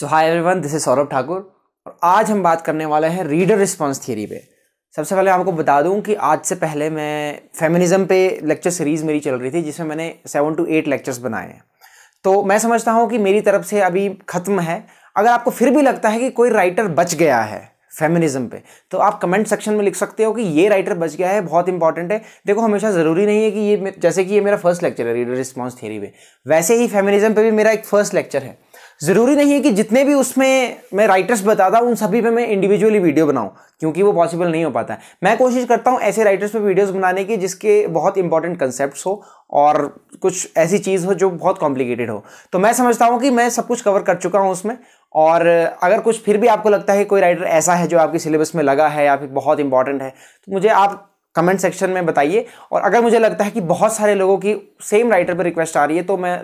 so hi everyone this is Saurabh Thakur और आज हम बात करने वाले हैं रीडर रिस्पॉन्स थियरी पे सबसे पहले आपको बता दूं कि आज से पहले मैं फेमिनिज्म पे लेक्चर सीरीज़ मेरी चल रही थी जिसमें मैंने सेवन टू एट लेक्चर्स बनाए हैं तो मैं समझता हूँ कि मेरी तरफ से अभी ख़त्म है अगर आपको फिर भी लगता है कि कोई राइटर बच गया है फेमिनिज्म पे तो आप कमेंट सेक्शन में लिख सकते हो कि ये राइटर बच गया है बहुत इंपॉर्टेंट है देखो हमेशा ज़रूरी नहीं है कि ये जैसे कि ये मेरा फर्स्ट लेक्चर है रीडर रिस्पॉन्स थ्योरी पे वैसे ही फेमिनिज्म पे भी मेरा एक फर्स्ट लेक्चर है ज़रूरी नहीं है कि जितने भी उसमें मैं राइटर्स बताता हूँ उन सभी पे मैं इंडिविजुअली वीडियो बनाऊँ क्योंकि वो पॉसिबल नहीं हो पाता है मैं कोशिश करता हूँ ऐसे राइटर्स पे वीडियोस बनाने की जिसके बहुत इंपॉर्टेंट कंसेप्ट हो और कुछ ऐसी चीज़ हो जो बहुत कॉम्प्लिकेटेड हो तो मैं समझता हूँ कि मैं सब कुछ कवर कर चुका हूँ उसमें और अगर कुछ फिर भी आपको लगता है कोई राइटर ऐसा है जो आपके सिलेबस में लगा है या फिर बहुत इंपॉर्टेंट है तो मुझे आप कमेंट सेक्शन में बताइए और अगर मुझे लगता है कि बहुत सारे लोगों की सेम राइटर पर रिक्वेस्ट आ रही है तो मैं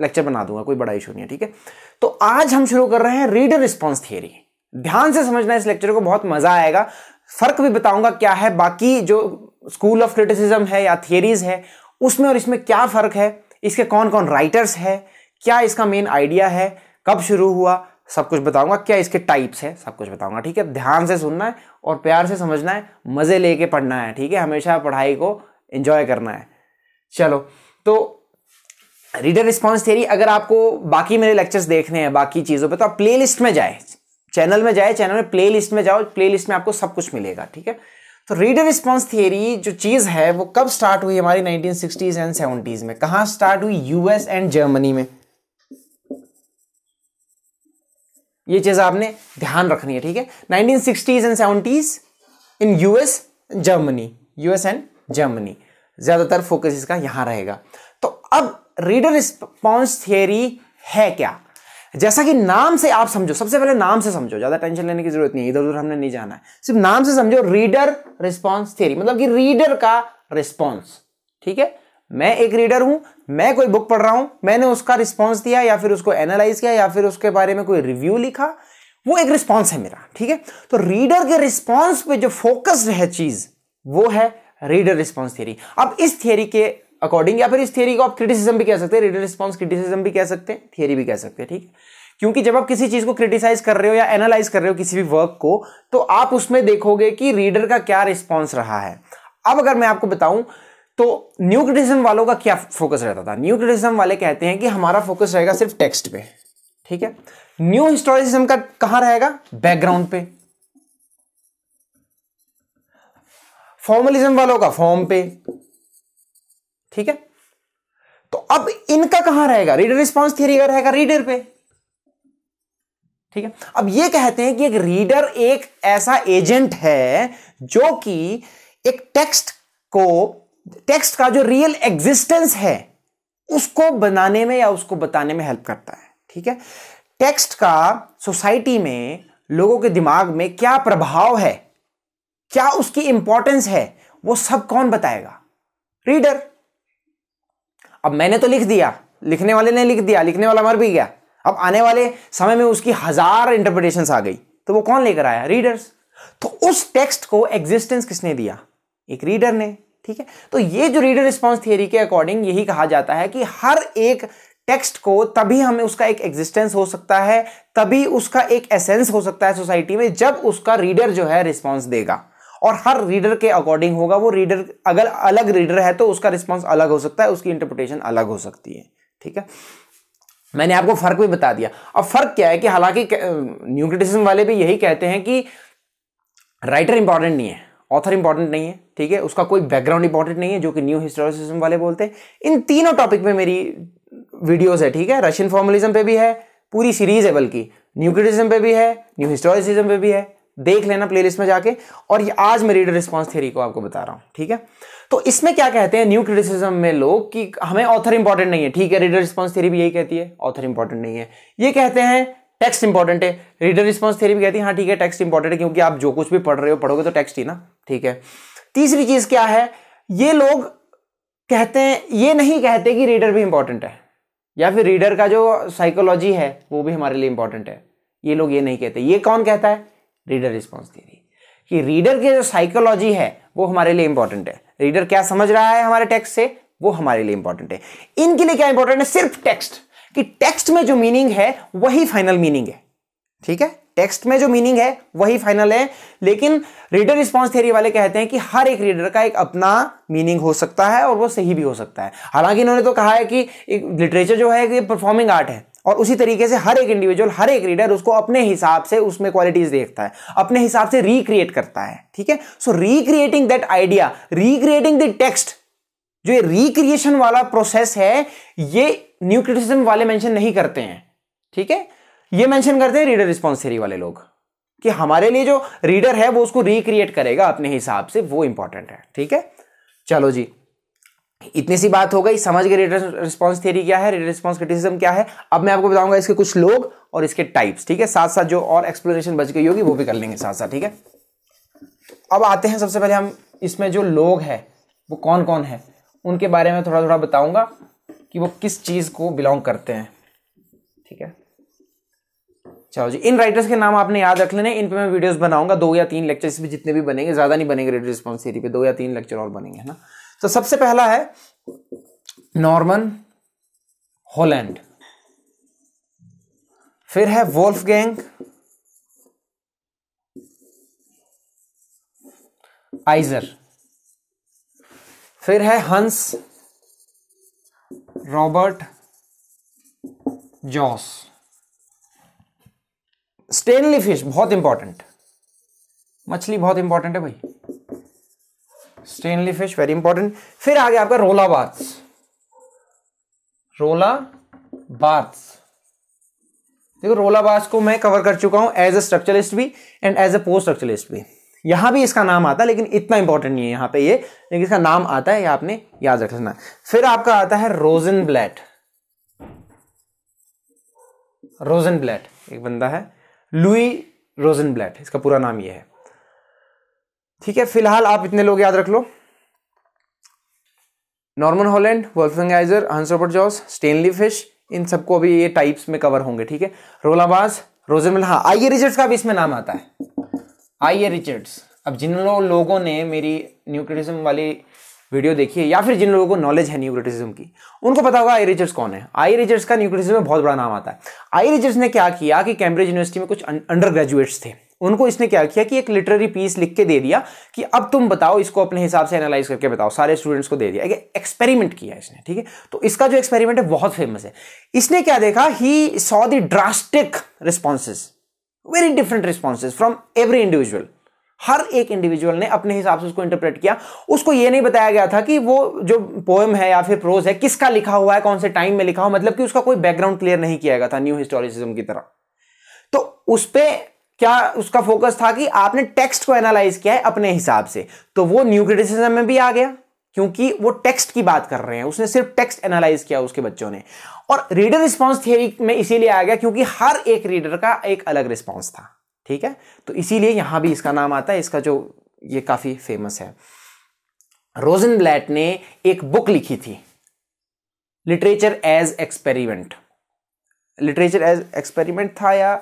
लेक्चर बना दूंगा कोई बड़ा इशू नहीं है ठीक है तो आज हम शुरू कर रहे हैं रीडर रिस्पॉन्स थियरी ध्यान से समझना इस लेक्चर को बहुत मजा आएगा फर्क भी बताऊंगा क्या है बाकी जो स्कूल ऑफ क्रिटिसिज्म है या थियरीज है उसमें और इसमें क्या फर्क है इसके कौन कौन राइटर्स है क्या इसका मेन आइडिया है कब शुरू हुआ सब कुछ बताऊंगा क्या इसके टाइप्स है सब कुछ बताऊंगा ठीक है ध्यान से सुनना है और प्यार से समझना है मज़े लेके पढ़ना है ठीक है हमेशा पढ़ाई को एंजॉय करना है चलो तो रीडर रिस्पॉन्स थेरी अगर आपको बाकी मेरे लेक्चर्स देखने हैं बाकी चीज़ों पे तो आप लिस्ट में जाए चैनल में जाए चैनल में लिस्ट में जाओ लिस्ट में आपको सब कुछ मिलेगा ठीक है तो रीडर रिस्पॉन्स थियरी जो चीज़ है वो कब स्टार्ट हुई हमारी 1960s एंड 70s में कहाँ स्टार्ट हुई यूएस एंड जर्मनी में ये चीज़ आपने ध्यान रखनी है ठीक है 1960s and 70s in US Germany US and Germany ज़्यादातर फोकस इसका यहां रहेगा तो अब रीडर रिस्पॉन्स थियरी है क्या जैसा कि नाम से आप समझो सबसे पहले नाम से समझो ज्यादा टेंशन लेने की जरूरत नहीं है इधर उधर हमने नहीं जाना है सिर्फ नाम से समझो रीडर रिस्पॉन्स थियरी मतलब कि रीडर का रिस्पॉन्स ठीक है मैं एक रीडर हूं मैं कोई बुक पढ़ रहा हूं मैंने उसका रिस्पॉन्स दिया या फिर उसको एनालाइज किया या फिर उसके बारे में कोई रिव्यू लिखा वो एक रिस्पॉन्स है मेरा ठीक है तो रीडर के रिस्पॉन्स पे जो फोकस है चीज वो है रीडर रिस्पॉन्स थियरी अब इस थियरी के अकॉर्डिंग या फिर इस थियरी को आप क्रिटिसिज्म भी कह सकते हैं रिटर्न रिस्पॉन्स क्रिटिसिज्म भी कह सकते हैं थियरी भी कह सकते हैं ठीक है क्योंकि जब आप किसी चीज को क्रिटिसाइज कर रहे हो या एनालाइज कर रहे हो किसी भी वर्क को तो आप उसमें देखोगे कि रीडर का क्या रिस्पॉन्स रहा है अब अगर मैं आपको बताऊं तो न्यू क्रिटिसिज्म वालों का क्या फोकस रहता था न्यू क्रिटिसिज्म वाले कहते हैं कि हमारा फोकस रहेगा सिर्फ टेक्स्ट पे ठीक है न्यू हिस्टोरिसिज्म का कहां रहेगा बैकग्राउंड पे फॉर्मलिज्म वालों का फॉर्म पे ठीक है तो अब इनका कहां रहेगा रीडर रिस्पॉन्स थियरी का रहेगा रीडर पे ठीक है अब ये कहते हैं कि एक रीडर एक ऐसा एजेंट है जो कि एक टेक्स्ट को टेक्स्ट का जो रियल एग्जिस्टेंस है उसको बनाने में या उसको बताने में हेल्प करता है ठीक है टेक्स्ट का सोसाइटी में लोगों के दिमाग में क्या प्रभाव है क्या उसकी इंपॉर्टेंस है वो सब कौन बताएगा रीडर अब मैंने तो लिख दिया लिखने वाले ने लिख दिया लिखने वाला मर भी गया अब आने वाले समय में उसकी हजार इंटरप्रिटेशन आ गई तो वो कौन लेकर आया रीडर्स तो उस टेक्स्ट को एग्जिस्टेंस किसने दिया एक रीडर ने ठीक है तो ये जो रीडर रिस्पॉन्स थियरी के अकॉर्डिंग यही कहा जाता है कि हर एक टेक्स्ट को तभी हमें उसका एक एग्जिस्टेंस हो सकता है तभी उसका एक एसेंस हो सकता है सोसाइटी में जब उसका रीडर जो है रिस्पॉन्स देगा और हर रीडर के अकॉर्डिंग होगा वो रीडर अगर अलग रीडर है तो उसका रिस्पॉन्स अलग हो सकता है उसकी इंटरप्रिटेशन अलग हो सकती है ठीक है मैंने आपको फर्क भी बता दिया अब फर्क क्या है कि हालांकि न्यू क्रिटिसिज्म वाले भी यही कहते हैं कि राइटर इंपॉर्टेंट नहीं है ऑथर इंपॉर्टेंट नहीं है ठीक है उसका कोई बैकग्राउंड इंपॉर्टेंट नहीं है जो कि न्यू हिस्टोरिसिज्म वाले बोलते हैं इन तीनों टॉपिक में मेरी वीडियोस है ठीक है रशियन फॉर्मलिज्म पे भी है पूरी सीरीज है बल्कि न्यू क्रिटिसिज्म पे भी है न्यू हिस्टोरिसिज्म पे भी है देख लेना प्लेलिस्ट में जाके और ये आज मैं रीडर रिस्पॉन्स थ्योरी को आपको बता रहा हूँ ठीक है तो इसमें क्या कहते हैं न्यू क्रिटिसिज्म में लोग कि हमें ऑथर इंपॉर्टेंट नहीं है ठीक है रीडर रिस्पॉन्स थ्योरी भी यही कहती है ऑथर इंपॉर्टेंट नहीं है ये कहते हैं टेक्स्ट इंपॉर्टेंट है रीडर रिस्पॉन्स थ्योरी भी कहती है हाँ ठीक है टेक्स्ट इंपॉर्टेंट है क्योंकि आप जो कुछ भी पढ़ रहे हो पढ़ोगे तो टेक्स्ट ही ना ठीक है तीसरी चीज क्या है ये लोग कहते हैं ये नहीं कहते कि रीडर भी इंपॉर्टेंट है या फिर रीडर का जो साइकोलॉजी है वो भी हमारे लिए इंपॉर्टेंट है ये लोग ये नहीं कहते ये कौन कहता है रीडर रिस्पॉन्स थ्योरी कि रीडर की जो साइकोलॉजी है वो हमारे लिए इंपॉर्टेंट है रीडर क्या समझ रहा है हमारे टेक्स्ट से वो हमारे लिए इंपॉर्टेंट है इनके लिए क्या इंपॉर्टेंट है सिर्फ टेक्स्ट कि टेक्स्ट में जो मीनिंग है वही फाइनल मीनिंग है ठीक है टेक्स्ट में जो मीनिंग है वही फाइनल है लेकिन रीडर रिस्पॉन्स थ्योरी वाले कहते हैं कि हर एक रीडर का एक अपना मीनिंग हो सकता है और वो सही भी हो सकता है हालांकि इन्होंने तो कहा है कि लिटरेचर जो है कि परफॉर्मिंग आर्ट है और उसी तरीके से हर एक इंडिविजुअल हर एक रीडर उसको अपने हिसाब से उसमें क्वालिटीज देखता है अपने हिसाब से रिक्रिएट करता है ठीक है so recreating that idea recreating the text जो ये रिक्रिएशन वाला प्रोसेस है ये न्यू क्रिटिसिज्म वाले मेंशन नहीं करते हैं ठीक है ये मेंशन करते हैं रीडर रिस्पॉन्स थेरी वाले लोग कि हमारे लिए जो रीडर है वो उसको रिक्रिएट करेगा अपने हिसाब से वो इंपॉर्टेंट है ठीक है चलो जी इतनी सी बात हो गई समझ गए रिस्पॉन्स थ्योरी क्या है रेट रिस्पॉन्स क्रिटिसिज्म क्या है अब मैं आपको बताऊंगा इसके कुछ लोग और इसके टाइप्स ठीक है साथ साथ जो और एक्सप्लेनेशन बच गई होगी वो भी कर लेंगे साथ साथ ठीक है अब आते हैं सबसे पहले हम इसमें जो लोग हैं वो कौन कौन है उनके बारे में थोड़ा थोड़ा बताऊंगा कि वो किस चीज़ को बिलोंग करते हैं ठीक है चलो जी इन राइटर्स के नाम आपने याद रख लेने इन पे मैं वीडियोस बनाऊंगा दो या तीन लेक्चर इसमें जितने भी बनेंगे ज़्यादा नहीं बनेंगे रेडियो रिस्पॉन्स सीरी पे दो या तीन लेक्चर और बनेंगे है ना तो सबसे पहला है नॉर्मन होलैंड फिर है वोल्फ गैंग आइजर फिर है Hans Robert Jauss Stanley Fish बहुत इंपॉर्टेंट मछली बहुत इंपॉर्टेंट है भाई स्टेनली फिश वेरी इंपॉर्टेंट फिर आ गया आपका रोला बाथ्स रोला बाथ्स देखो रोला बाथ्स को मैं कवर कर चुका हूं एज ए स्ट्रक्चरलिस्ट भी and as a post structuralist भी यहां भी इसका नाम आता है लेकिन इतना इंपॉर्टेंट नहीं है यहां पे ये लेकिन इसका नाम आता है ये आपने याद रखना फिर आपका आता है रोजन ब्लैट रोजन ब्लैट एक बंदा है लुई रोजन ब्लैट इसका पूरा नाम ये है ठीक है फिलहाल आप इतने लोग याद रख लो Norman Holland Wolfgang Iser Hans Robert Jauss Stanley Fish इन सबको अभी ये टाइप्स में कवर होंगे ठीक है रोलाबाज रोजेमिल हाँ आइए रिचर्ड्स का भी इसमें नाम आता है आइए रिचर्ड्स अब जिन लोगों ने मेरी न्यूक्रिटिज्म वाली वीडियो देखी है या फिर जिन लोगों को नॉलेज है न्यूक्रिटिज्म की उनको पता होगा आई रिचर्ड्स कौन है आई रिचर्ड्स का न्यूक्रिटिज्म में बहुत बड़ा नाम आता है आई रिचर्ड्स ने क्या किया कि कैम्ब्रिज यूनिवर्सिटी में कुछ अंडर ग्रेजुएट्स थे उनको इसने क्या किया कि एक लिटरेरी पीस लिख के दे दिया कि अब तुम बताओ इसको अपने हिसाब से एनालाइज करके बताओ सारे स्टूडेंट्स को दे दिया एक्सपेरिमेंट किया इसने ठीक है तो इसका जो एक्सपेरिमेंट है बहुत फेमस है इसने क्या देखा ही saw the drastic responses very different responses from every individual हर एक इंडिविजुअल ने अपने हिसाब से उसको इंटरप्रेट किया उसको यह नहीं बताया गया था कि वो जो पोएम है या फिर प्रोज है किसका लिखा हुआ है कौन से टाइम में लिखा हुआ मतलब कि उसका कोई बैकग्राउंड क्लियर नहीं किया गया था न्यू हिस्टोरिसिज्म की तरह तो उस पर क्या उसका फोकस था कि आपने टेक्स्ट को एनालाइज किया है अपने हिसाब से तो वो न्यू क्रिटिसिज्म में भी आ गया क्योंकि वो टेक्स्ट की बात कर रहे हैं उसने सिर्फ टेक्स्ट एनालाइज किया उसके बच्चों ने और रीडर रिस्पॉन्स थियरी में इसीलिए आ गया क्योंकि हर एक रीडर का एक अलग रिस्पॉन्स था ठीक है तो इसीलिए यहां भी इसका नाम आता है इसका जो ये काफी फेमस है रोजन ब्लैट ने एक बुक लिखी थी literature as experiment literature as experiment था या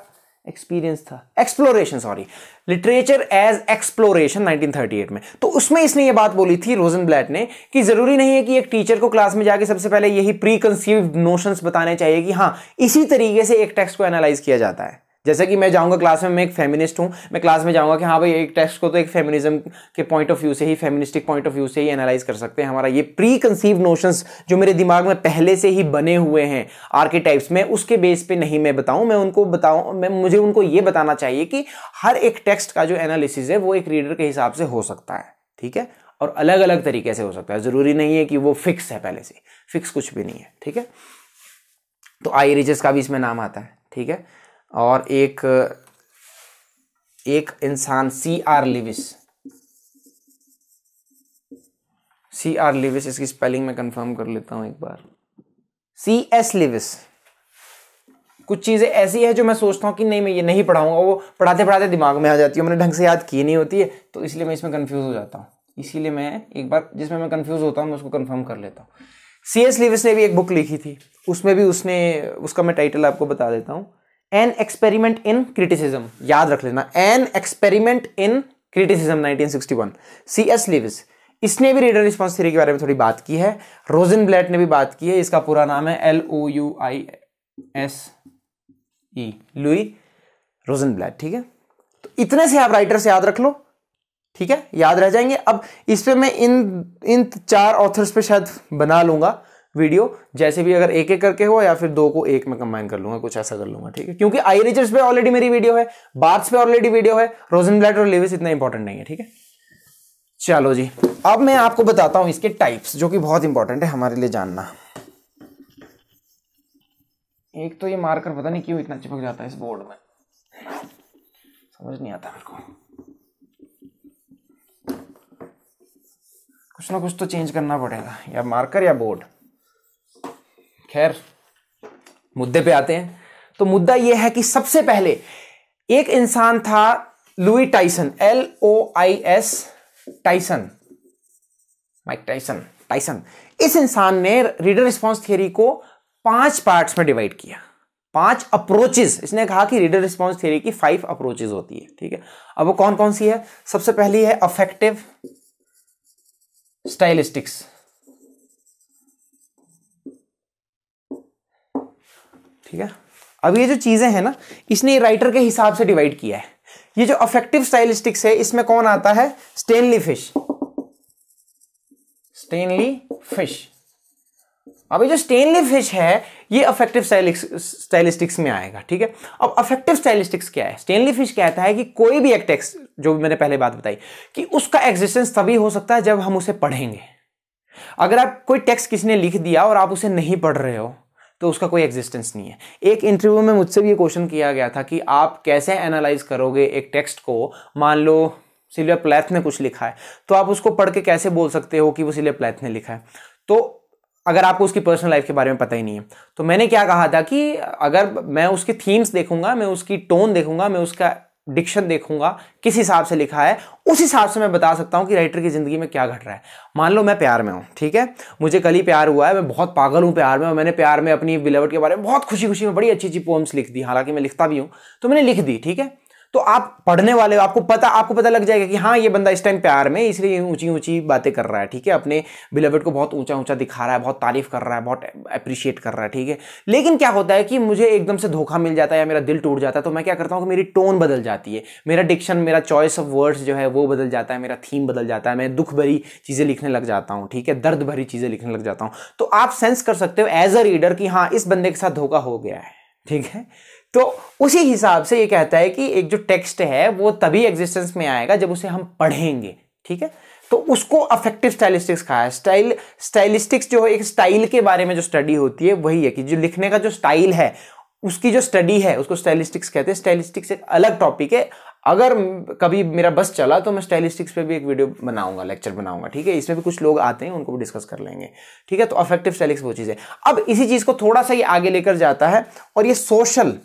एक्सपीरियंस था exploration sorry literature as exploration 1938 में तो उसमें इसने ये बात बोली थी रोजन ब्लैट ने कि जरूरी नहीं है कि एक टीचर को क्लास में जाके सबसे पहले यही प्री कंसीव्ड नोशंस बताने चाहिए कि हाँ इसी तरीके से एक टेक्स्ट को एनालाइज किया जाता है जैसे कि मैं जाऊँगा क्लास में मैं एक फेमिनिस्ट हूँ मैं क्लास में जाऊंगा कि हाँ भाई एक टेक्स्ट को तो एक फेमिनिज्म के पॉइंट ऑफ व्यू से ही फेमिनिस्टिक पॉइंट ऑफ व्यू से ही एनालाइज कर सकते हैं हमारा ये प्री कंसीव नोशन जो मेरे दिमाग में पहले से ही बने हुए हैं आर्किटाइप्स में उसके बेस पे नहीं मैं बताऊं मैं उनको बताऊँ मैं मुझे उनको ये बताना चाहिए कि हर एक टेक्स्ट का जो एनालिसिस है वो एक रीडर के हिसाब से हो सकता है ठीक है और अलग अलग तरीके से हो सकता है ज़रूरी नहीं है कि वो फिक्स है पहले से फिक्स कुछ भी नहीं है ठीक है तो आई रिजस का भी इसमें नाम आता है ठीक है और एक एक इंसान C R Leavis C R Leavis इसकी स्पेलिंग में कंफर्म कर लेता हूं एक बार सी एस लिविस कुछ चीज़ें ऐसी है जो मैं सोचता हूं कि नहीं मैं ये नहीं पढ़ाऊंगा वो पढ़ाते पढ़ाते दिमाग में आ जाती है मैंने ढंग से याद की नहीं होती है तो इसलिए मैं इसमें कन्फ्यूज़ हो जाता हूँ इसीलिए मैं एक बार जिसमें मैं कन्फ्यूज़ होता हूँ मैं उसको कन्फर्म कर लेता हूँ सी एस लिविस ने भी एक बुक लिखी थी उसमें भी उसने उसका मैं टाइटल आपको बता देता हूँ एन एक्सपेरिमेंट इन क्रिटिसिज्म याद रख लेना an experiment in criticism 1961 C S Lewis इसने भी रीडर रिस्पॉन्स थ्री के बारे में थोड़ी बात की है रोजन ब्लैट ने भी बात की है इसका पूरा नाम है L O U I S E Louise Rosenblatt ठीक है तो इतने से आप राइटर से याद रख लो ठीक है याद रह जाएंगे अब इस पर मैं इन इन चार ऑथर्स पे शायद बना लूंगा वीडियो जैसे भी अगर एक एक करके हो या फिर दो को एक में कंबाइन कर लूंगा कुछ ऐसा कर लूंगा ठीक है क्योंकि आई रिचर्स पे ऑलरेडी मेरी वीडियो है बार्स पे ऑलरेडी वीडियो है रोजन ब्लैट और लेविस इतना इंपॉर्टेंट नहीं है ठीक है चलो जी अब मैं आपको बताता हूं इसके टाइप्स जो कि बहुत इंपॉर्टेंट है हमारे लिए जानना एक तो ये मार्कर पता नहीं क्यों इतना चिपक जाता है इस बोर्ड में समझ नहीं आता मेरे को कुछ ना कुछ तो चेंज करना पड़ेगा या मार्कर या बोर्ड खैर मुद्दे पे आते हैं तो मुद्दा यह है कि सबसे पहले एक इंसान था Louise Tyson L O I S Tyson Mike Tyson Tyson इस इंसान ने रीडर रिस्पॉन्स थियरी को पांच पार्ट्स में डिवाइड किया पांच अप्रोचेस इसने कहा कि रीडर रिस्पॉन्स थियरी की फाइव अप्रोचेस होती है ठीक है अब वो कौन कौन सी है सबसे पहली है अफेक्टिव स्टाइलिस्टिक्स ठीक है अब ये जो चीज़ें हैं ना इसने राइटर के हिसाब से डिवाइड किया है ये जो अफेक्टिव स्टाइलिस्टिक्स है इसमें कौन आता है स्टेनली फिश स्टेनली फिश अब ये जो स्टेनली फिश है ये अफेक्टिव स्टाइलिस्टिक्स में आएगा ठीक है अब अफेक्टिव स्टाइलिस्टिक्स क्या है स्टेनली फिश कहता है कि कोई भी एक टेक्स्ट जो मैंने पहले बात बताई कि उसका एग्जिस्टेंस तभी हो सकता है जब हम उसे पढ़ेंगे अगर आप कोई टेक्स्ट किसी ने लिख दिया और आप उसे नहीं पढ़ रहे हो तो उसका कोई एग्जिस्टेंस नहीं है एक इंटरव्यू में मुझसे भी ये क्वेश्चन किया गया था कि आप कैसे एनालाइज करोगे एक टेक्स्ट को मान लो सिलिया प्लेथ ने कुछ लिखा है तो आप उसको पढ़ के कैसे बोल सकते हो कि वो सिलिया प्लेथ ने लिखा है तो अगर आपको उसकी पर्सनल लाइफ के बारे में पता ही नहीं है तो मैंने क्या कहा था कि अगर मैं उसकी थीम्स देखूंगा मैं उसकी टोन देखूंगा मैं उसका डिक्शन देखूंगा किस हिसाब से लिखा है उस हिसाब से मैं बता सकता हूं कि राइटर की ज़िंदगी में क्या घट रहा है मान लो मैं प्यार में हूँ ठीक है मुझे कल ही प्यार हुआ है मैं बहुत पागल हूं प्यार में और मैंने प्यार में अपनी बिलवट के बारे में बहुत खुशी खुशी में बड़ी अच्छी अच्छी पोम्स लिख दी हालांकि मैं लिखता भी हूं तो मैंने लिख दी ठीक है तो आप पढ़ने वाले आपको पता आपको पता लग जाएगा कि हाँ ये बंदा इस टाइम प्यार में इसलिए ऊंची ऊंची बातें कर रहा है ठीक है अपने बिलवेट को बहुत ऊंचा ऊंचा दिखा रहा है बहुत तारीफ कर रहा है बहुत अप्रिशिएट कर रहा है ठीक है लेकिन क्या होता है कि मुझे एकदम से धोखा मिल जाता है या मेरा दिल टूट जाता है तो मैं क्या करता हूँ कि मेरी टोन बदल जाती है मेरा डिक्शन मेरा चॉइस ऑफ वर्ड्स जो है वो बदल जाता है मेरा थीम बदल जाता है मैं दुख भरी चीज़ें लिखने लग जाता हूँ ठीक है दर्द भरी चीज़ें लिखने लग जाता हूँ तो आप सेंस कर सकते हो एज अ रीडर कि हाँ इस बंदे के साथ धोखा हो गया है ठीक है तो उसी हिसाब से ये कहता है कि एक जो टेक्स्ट है वो तभी एग्जिस्टेंस में आएगा जब उसे हम पढ़ेंगे ठीक है तो उसको अफेक्टिव स्टाइलिस्टिक्स कहा है स्टाइल स्टाइलिस्टिक्स जो है एक स्टाइल के बारे में जो स्टडी होती है वही है कि जो लिखने का जो स्टाइल है उसकी जो स्टडी है उसको स्टाइलिस्टिक्स कहते हैं स्टाइलिस्टिक्स एक अलग टॉपिक है अगर कभी मेरा बस चला तो मैं स्टाइलिस्टिक्स पे भी एक वीडियो बनाऊंगा लेक्चर बनाऊंगा ठीक है इसमें भी कुछ लोग आते हैं उनको भी डिस्कस कर लेंगे ठीक है तो अफेक्टिव स्टाइलिक्स वो चीज़ है अब इसी चीज़ को थोड़ा सा ये आगे लेकर जाता है और ये social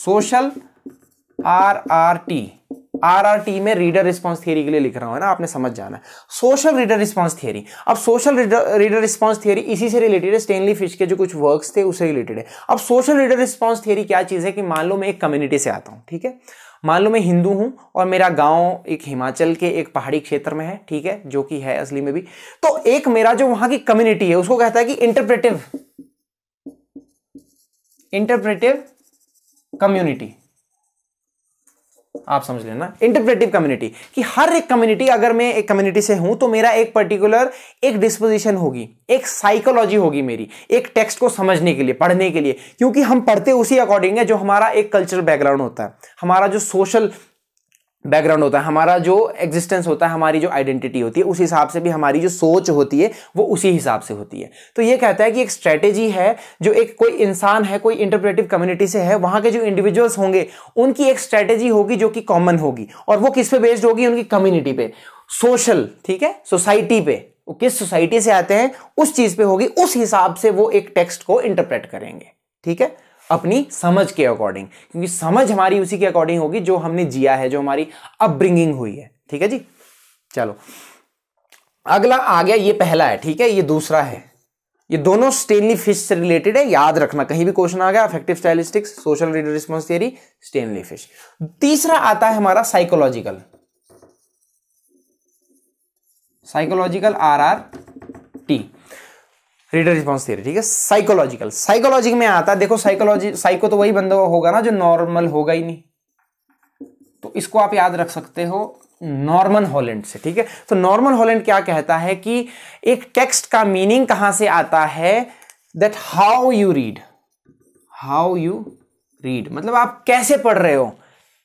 social R R T R R T में रीडर रिस्पॉन्स थियरी के लिए लिख रहा हूं ना आपने समझ जाना है सोशल रीडर रिस्पॉन्स थियरी अब सोशल रीडर रिस्पॉन्स थियरी इसी से रिलेटेड है स्टेनली फिश के जो कुछ वर्क्स थे उससे रिलेटेड है अब सोशल रीडर रिस्पॉन्स थियरी क्या चीज़ है कि मान लो मैं एक कम्युनिटी से आता हूं ठीक है मान लो मैं हिंदू हूं और मेरा गांव एक हिमाचल के एक पहाड़ी क्षेत्र में है ठीक है जो कि है असली में भी तो एक मेरा जो वहां की कम्युनिटी है उसको कहता है कि इंटरप्रेटिव इंटरप्रेटिव कम्युनिटी आप समझ लेना इंटरप्रेटिव कम्युनिटी कि हर एक कम्युनिटी अगर मैं एक कम्युनिटी से हूं तो मेरा एक पर्टिकुलर एक डिस्पोजिशन होगी एक साइकोलॉजी होगी मेरी एक टेक्स्ट को समझने के लिए पढ़ने के लिए क्योंकि हम पढ़ते उसी अकॉर्डिंग है जो हमारा एक कल्चरल बैकग्राउंड होता है हमारा जो सोशल बैकग्राउंड होता है हमारा जो एग्जिस्टेंस होता है हमारी जो आइडेंटिटी होती है उस हिसाब से भी हमारी जो सोच होती है वो उसी हिसाब से होती है तो ये कहता है कि एक स्ट्रेटेजी है जो एक कोई इंसान है कोई इंटरप्रेटिव कम्युनिटी से है वहां के जो इंडिविजुअल्स होंगे उनकी एक स्ट्रेटेजी होगी जो कि कॉमन होगी और वो किस पे बेस्ड होगी उनकी कम्युनिटी पे सोशल ठीक है सोसाइटी पे वो किस सोसाइटी से आते हैं उस चीज पे होगी उस हिसाब से वो एक टेक्स्ट को इंटरप्रेट करेंगे ठीक है अपनी समझ के अकॉर्डिंग क्योंकि समझ हमारी उसी के अकॉर्डिंग होगी जो हमने जिया है जो हमारी अपब्रिंगिंग हुई है ठीक है जी चलो अगला आ गया ये पहला है ठीक है ये दूसरा है ये दोनों स्टेनली फिश से रिलेटेड है याद रखना कहीं भी क्वेश्चन आ गया affective stylistics social response theory Stanley Fish तीसरा आता है हमारा psychological psychological R R T reader response theory ठीक है साइकोलॉजिकल साइकोलॉजी में आता है देखो साइकोलॉजी साइको तो वही बंदा होगा ना जो नॉर्मल होगा ही नहीं तो इसको आप याद रख सकते हो नॉर्मन हॉलैंड से ठीक है तो नॉर्मन हॉलैंड क्या कहता है कि एक टेक्स्ट का मीनिंग कहां से आता है that how you read how you read मतलब आप कैसे पढ़ रहे हो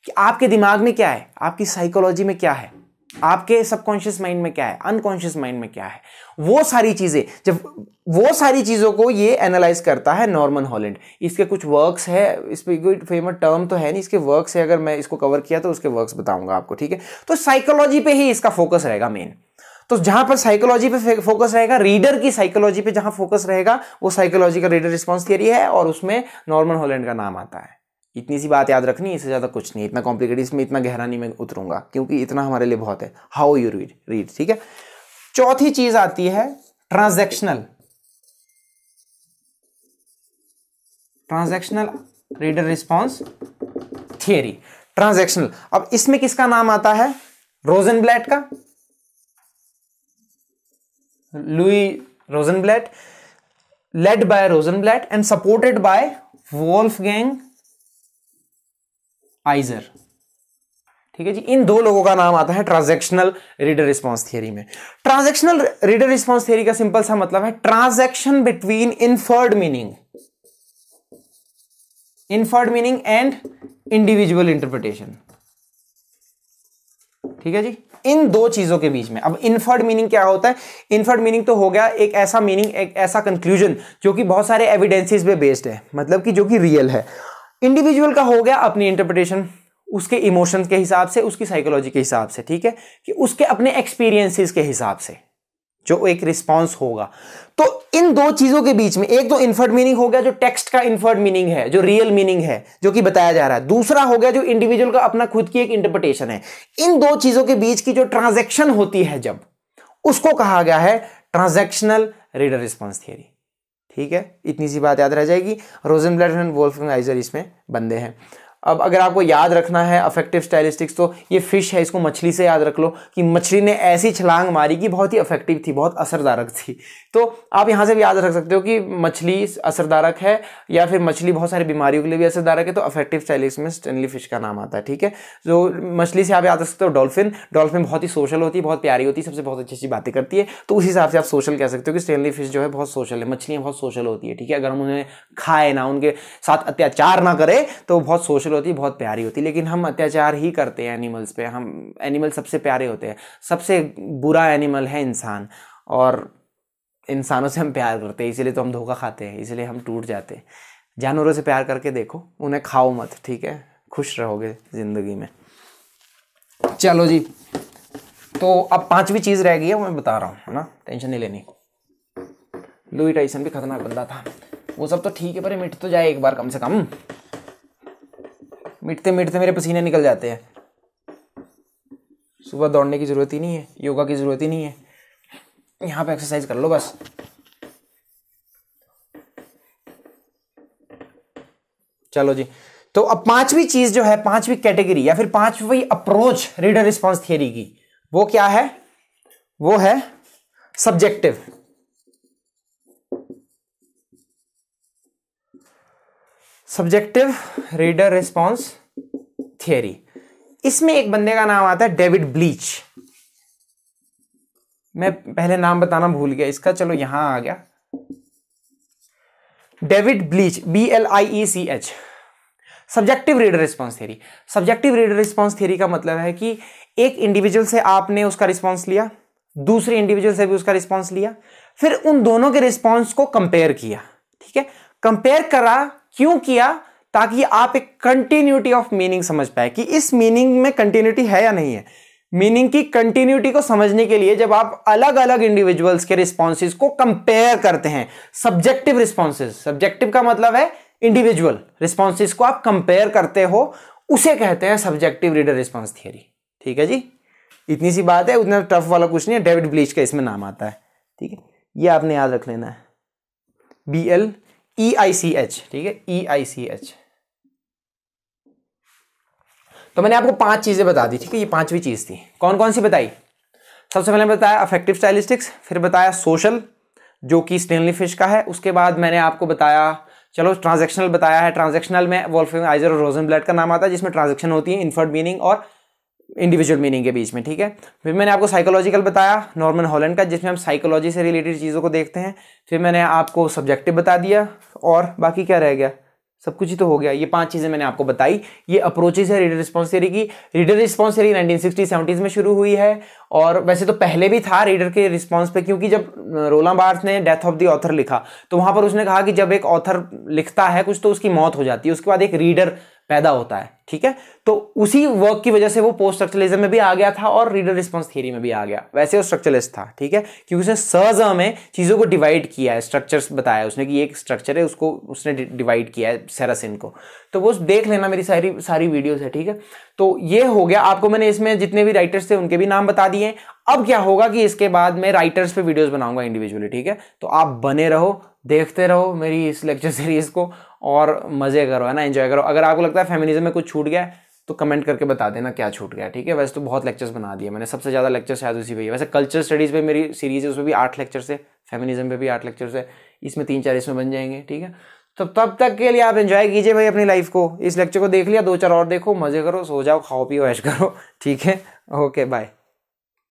कि आपके दिमाग में क्या है आपकी साइकोलॉजी में क्या है आपके सबकॉन्शियस माइंड में क्या है अनकॉन्शियस माइंड में क्या है वो सारी चीज़ें जब वो सारी चीज़ों को ये एनालाइज करता है नॉर्मन हॉलैंड इसके कुछ वर्क्स है इस पर कोई फेमस टर्म तो है नहीं इसके वर्क्स है अगर मैं इसको कवर किया तो उसके वर्क्स बताऊंगा आपको ठीक है तो साइकोलॉजी पे ही इसका फोकस रहेगा मेन तो जहां पर साइकोलॉजी पे फोकस रहेगा रीडर की साइकोलॉजी पे जहां फोकस रहेगा वो साइकोलॉजी का रीडर रिस्पॉन्स थियरी है और उसमें नॉर्मन हॉलैंड का नाम आता है इतनी सी बात याद रखनी इससे ज़्यादा कुछ नहीं इतना कॉम्प्लिकेटेड इसमें इतना गहरा नहीं मैं उतरूंगा क्योंकि इतना हमारे लिए बहुत है हाउ यू रीड रीड ठीक है चौथी चीज आती है transactional transactional reader response theory transactional अब इसमें किसका नाम आता है ब्लैट का Louise Rosenblatt led by Blatt and supported by Wolfgang Iser ठीक है जी इन दो लोगों का नाम आता है ट्रांजेक्शनल रीडर रिस्पॉन्स थियरी में ट्रांजेक्शनल रीडर रिस्पॉन्स थियरी का सिंपल सा मतलब है transaction between inferred meaning inferred meaning and individual interpretation ठीक है जी इन दो चीजों के बीच में अब इनफर्ड मीनिंग क्या होता है इनफर्ड मीनिंग तो हो गया एक ऐसा मीनिंग एक ऐसा कंक्लूजन जो कि बहुत सारे एविडेंसेस पे बेस्ड है मतलब कि जो कि रियल है इंडिविजुअल का हो गया अपनी इंटरप्रिटेशन उसके इमोशन के हिसाब से उसकी साइकोलॉजी के हिसाब से ठीक है कि उसके अपने एक्सपीरियंसिस के हिसाब से जो एक रिस्पॉन्स होगा तो इन दो चीजों के बीच में एक तो इन्फर्ड मीनिंग हो गया जो टेक्स्ट का इन्फर्ड मीनिंग है जो रियल मीनिंग है जो कि बताया जा रहा है दूसरा हो गया जो इंडिविजुअल का अपना खुद की एक इंटरप्रिटेशन है इन दो चीजों के बीच की जो ट्रांजेक्शन होती है जब उसको कहा गया है ट्रांजेक्शनल रीडर रिस्पॉन्स थियरी ठीक है इतनी सी बात याद रह जाएगी रोजन ब्लड एंड वोल्फगंग आइजर इसमें बंदे हैं अब अगर आपको याद रखना है अफेक्टिव स्टाइलिस्टिक्स तो ये फिश है इसको मछली से याद रख लो कि मछली ने ऐसी छलांग मारी कि बहुत ही अफेक्टिव थी बहुत असरदारक थी तो आप यहाँ से भी याद रख सकते हो कि मछली असरदारक है या फिर मछली बहुत सारी बीमारियों के लिए भी असरदारक है तो अफेक्टिव स्टाइलिस्ट में स्टेनली फिश का नाम आता है ठीक है जो मछली से आप याद रख सकते हो डॉल्फिन डॉल्फिन बहुत ही सोशल होती है बहुत प्यारी होती है सबसे बहुत अच्छी अच्छी बातें करती है तो उस हिसाब से आप सोशल कह सकते हो कि स्टेनली फिश जो है बहुत सोशल है मछलियाँ बहुत सोशल होती है ठीक है अगर हम उन्हें खाए ना उनके साथ अत्याचार ना करें तो बहुत सोशल सोशल होती है बहुत प्यारी होती है लेकिन हम अत्याचार ही करते हैं एनिमल्स पे हम एनिमल सबसे प्यारे होते हैं सबसे बुरा एनिमल है इंसान और इंसानों से हम प्यार करते हैं इसीलिए तो हम धोखा खाते हैं इसीलिए हम टूट जाते हैं जानवरों से प्यार करके देखो उन्हें खाओ मत ठीक है खुश रहोगे ज़िंदगी में चलो जी तो अब पांचवी चीज़ रह गई है वो मैं बता रहा हूँ है ना टेंशन नहीं लेनी लुई टाइसन भी खतरनाक बंदा था वो सब तो ठीक है पर मिट तो जाए एक बार कम से कम मिटते मिटते मेरे पसीने निकल जाते हैं सुबह दौड़ने की ज़रूरत ही नहीं है योगा की ज़रूरत ही नहीं है यहाँ पे एक्सरसाइज कर लो बस चलो जी तो अब पांचवी चीज जो है पांचवी कैटेगरी या फिर पांचवी अप्रोच रीडर रिस्पॉन्स थियरी की वो क्या है वो है subjective subjective reader response theory इसमें एक बंदे का नाम आता है डेविड ब्लीच मैं पहले नाम बताना भूल गया इसका चलो यहां आ गया David Bleich B L I E C H subjective reader response theory subjective reader response theory का मतलब है कि एक इंडिविजुअल से आपने उसका रिस्पॉन्स लिया दूसरे इंडिविजुअल से भी उसका रिस्पॉन्स लिया फिर उन दोनों के रिस्पॉन्स को कंपेयर किया ठीक है कंपेयर करा क्यों किया ताकि आप एक कंटिन्यूटी ऑफ मीनिंग समझ पाए कि इस मीनिंग में कंटिन्यूटी है या नहीं है मीनिंग की कंटिन्यूटी को समझने के लिए जब आप अलग अलग इंडिविजुअल्स के रिस्पॉन्सेज को कंपेयर करते हैं सब्जेक्टिव रिस्पॉन्सेज सब्जेक्टिव का मतलब है इंडिविजुअल रिस्पॉन्सेज को आप कंपेयर करते हो उसे कहते हैं सब्जेक्टिव रीडर रिस्पॉन्स थियरी ठीक है जी इतनी सी बात है उतना टफ वाला कुछ नहीं है डेविड ब्लीच का इसमें नाम आता है ठीक है ये आपने याद रख लेना है B L E I C H ठीक है ई आई सी एच तो मैंने आपको पांच चीजें बता दी ठीक है ये पांचवी चीज थी कौन कौन सी बताई सबसे पहले बताया अफेक्टिव स्टाइलिस्टिक्स फिर बताया सोशल जो कि स्टेनली फिश का है उसके बाद मैंने आपको बताया चलो ट्रांजेक्शनल बताया है ट्रांजेक्शनल में वॉल्फिंग आइजर और रोजन ब्लड का नाम आता है जिसमें ट्रांजेक्शन होती है इन्फर्ड मीनिंग और इंडिविजुअल मीनिंग के बीच में ठीक है फिर मैंने आपको साइकोलॉजिकल बताया नॉर्मन हॉलैंड का जिसमें हम साइकोलॉजी से रिलेटेड चीज़ों को देखते हैं फिर मैंने आपको सब्जेक्टिव बता दिया और बाकी क्या रह गया सब कुछ ही तो हो गया ये पांच चीज़ें मैंने आपको बताई ये अप्रोचेज है रीडर रिस्पॉन्स थेरी की reader response nineteen sixty seventies में शुरू हुई है और वैसे तो पहले भी था रीडर के रिस्पॉन्स पे क्योंकि जब रोला बार्थ ने डेथ ऑफ द ऑथर लिखा तो वहां पर उसने कहा कि जब एक ऑथर लिखता है कुछ तो उसकी मौत हो जाती है उसके बाद एक रीडर पैदा होता है ठीक है तो उसी वर्क की वजह से वो पोस्ट स्ट्रक्चरलिज्म में भी आ गया था और रीडर रिस्पॉन्स थियरी में भी आ गया वैसे वो स्ट्रक्चरलिस्ट था ठीक है क्योंकि उसने सर्जा में चीज़ों को डिवाइड किया है स्ट्रक्चर्स बताया उसने कि एक स्ट्रक्चर है उसको उसने डिवाइड किया है सेरासिन को तो वो देख लेना मेरी सारी सारी वीडियोज है ठीक है तो ये हो गया आपको मैंने इसमें जितने भी राइटर्स थे उनके भी नाम बता दिए अब क्या होगा कि इसके बाद मैं राइटर्स पे वीडियोस बनाऊंगा इंडिविजुअली ठीक है तो आप बने रहो देखते रहो मेरी इस लेक्चर सीरीज को और मज़े करो है ना एंजॉय करो अगर आपको लगता है फेमिनिज्म में कुछ छूट गया तो कमेंट करके बता देना क्या छूट गया ठीक है वैसे तो बहुत लेक्चर्स बना दिए मैंने सबसे ज़्यादा लेक्चर शायद उसी पे ही वैसे कल्चर स्टडीज़ पे मेरी सीरीज़ है उसमें भी आठ लेक्चर से फेमिनिज्म पे भी आठ लेक्चर है इसमें तीन चार इसमें बन जाएंगे ठीक है तो तब तक के लिए आप एंजॉय कीजिए भाई अपनी लाइफ को इस लेक्चर को देख लिया दो चार और देखो मज़े करो सो जाओ खाओ पियो ऐश करो ठीक है ओके बाय